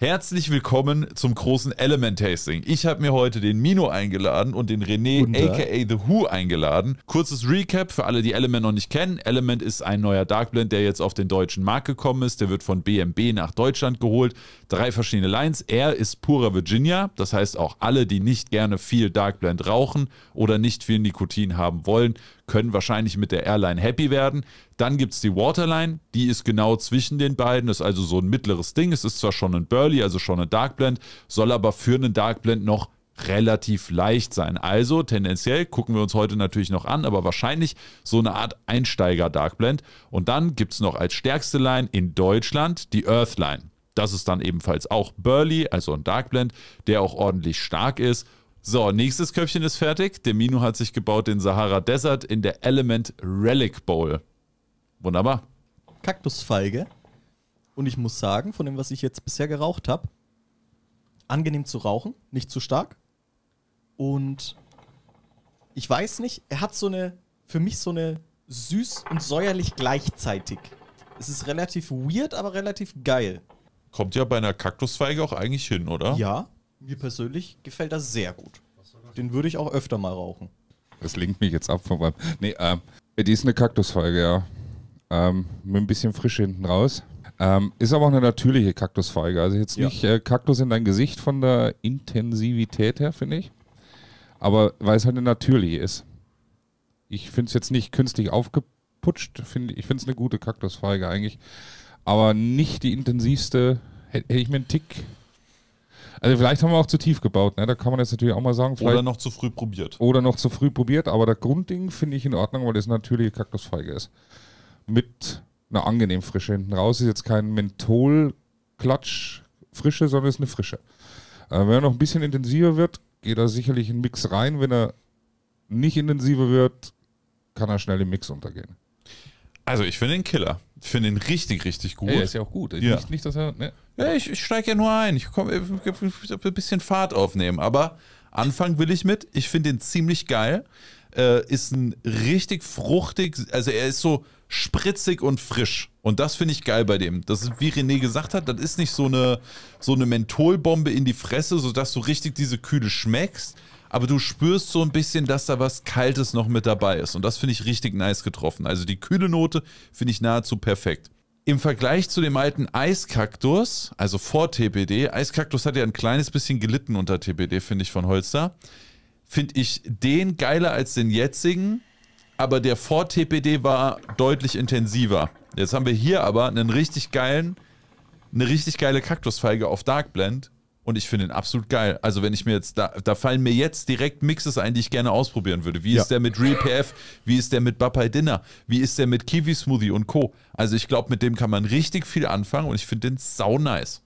Herzlich willkommen zum großen Element Tasting. Ich habe mir heute den Mino eingeladen und den René aka The Who eingeladen. Kurzes Recap für alle, die Element noch nicht kennen. Element ist ein neuer Dark Blend, der jetzt auf den deutschen Markt gekommen ist. Der wird von BMB nach Deutschland geholt. Drei verschiedene Lines. Er ist purer Virginia, das heißt auch alle, die nicht gerne viel Dark Blend rauchen oder nicht viel Nikotin haben wollen, können wahrscheinlich mit der Airline happy werden. Dann gibt es die Waterline, die ist genau zwischen den beiden, ist also so ein mittleres Ding. Es ist zwar schon ein Burley, also schon ein Dark Blend, soll aber für einen Dark Blend noch relativ leicht sein. Also tendenziell gucken wir uns heute natürlich noch an, aber wahrscheinlich so eine Art Einsteiger-Darkblend. Und dann gibt es noch als stärkste Line in Deutschland die Earthline. Das ist dann ebenfalls auch Burley, also ein Darkblend, der auch ordentlich stark ist so, nächstes Köpfchen ist fertig. Der Mino hat sich gebaut den Sahara Desert in der Element Relic Bowl. Wunderbar. Kaktusfeige. Und ich muss sagen, von dem, was ich jetzt bisher geraucht habe, angenehm zu rauchen, nicht zu stark. Und ich weiß nicht, er hat so eine, für mich so eine süß und säuerlich gleichzeitig. Es ist relativ weird, aber relativ geil. Kommt ja bei einer Kaktusfeige auch eigentlich hin, oder? Ja, mir persönlich gefällt das sehr gut. Den würde ich auch öfter mal rauchen. Das lenkt mich jetzt ab von meinem. Nee, ähm, die ist eine Kaktusfeige, ja. Ähm, mit ein bisschen Frische hinten raus. Ähm, ist aber auch eine natürliche Kaktusfeige. Also jetzt ja. nicht äh, Kaktus in dein Gesicht von der Intensivität her, finde ich. Aber weil es halt eine natürliche ist. Ich finde es jetzt nicht künstlich aufgeputscht. Find, ich finde es eine gute Kaktusfeige eigentlich. Aber nicht die intensivste. Hätte hätt ich mir einen Tick also vielleicht haben wir auch zu tief gebaut, ne? da kann man jetzt natürlich auch mal sagen. oder noch zu früh probiert. Oder noch zu früh probiert, aber das Grundding finde ich in Ordnung, weil es natürlich Kaktusfeige ist. Mit einer angenehmen Frische hinten raus. Ist jetzt kein Menthol-Klatsch-Frische, sondern ist eine Frische. Äh, wenn er noch ein bisschen intensiver wird, geht er sicherlich in Mix rein. Wenn er nicht intensiver wird, kann er schnell im Mix untergehen. Also ich finde den Killer. Ich finde ihn richtig, richtig gut. Hey, er ist ja auch gut. Also ja. Nicht, nicht, dass er... Ne? Ja, ich, ich steige ja nur ein. Ich komme äh, ein bisschen Fahrt aufnehmen. Aber anfangen will ich mit. Ich finde den ziemlich geil. Äh, ist ein richtig fruchtig, also er ist so spritzig und frisch. Und das finde ich geil bei dem. Das ist, wie René gesagt hat, das ist nicht so eine, so eine Mentholbombe in die Fresse, sodass du richtig diese Kühle schmeckst. Aber du spürst so ein bisschen, dass da was Kaltes noch mit dabei ist. Und das finde ich richtig nice getroffen. Also die kühle Note finde ich nahezu perfekt. Im Vergleich zu dem alten Eiskaktus, also vor TPD, Eiskaktus hat ja ein kleines bisschen gelitten unter TPD, finde ich, von Holster. Finde ich den geiler als den jetzigen, aber der vor TPD war deutlich intensiver. Jetzt haben wir hier aber einen richtig geilen, eine richtig geile Kaktusfeige auf Dark Blend, und ich finde ihn absolut geil. Also, wenn ich mir jetzt, da, da fallen mir jetzt direkt Mixes ein, die ich gerne ausprobieren würde. Wie ja. ist der mit Real PF? Wie ist der mit Bapai Dinner? Wie ist der mit Kiwi Smoothie und Co.? Also, ich glaube, mit dem kann man richtig viel anfangen und ich finde den sau nice.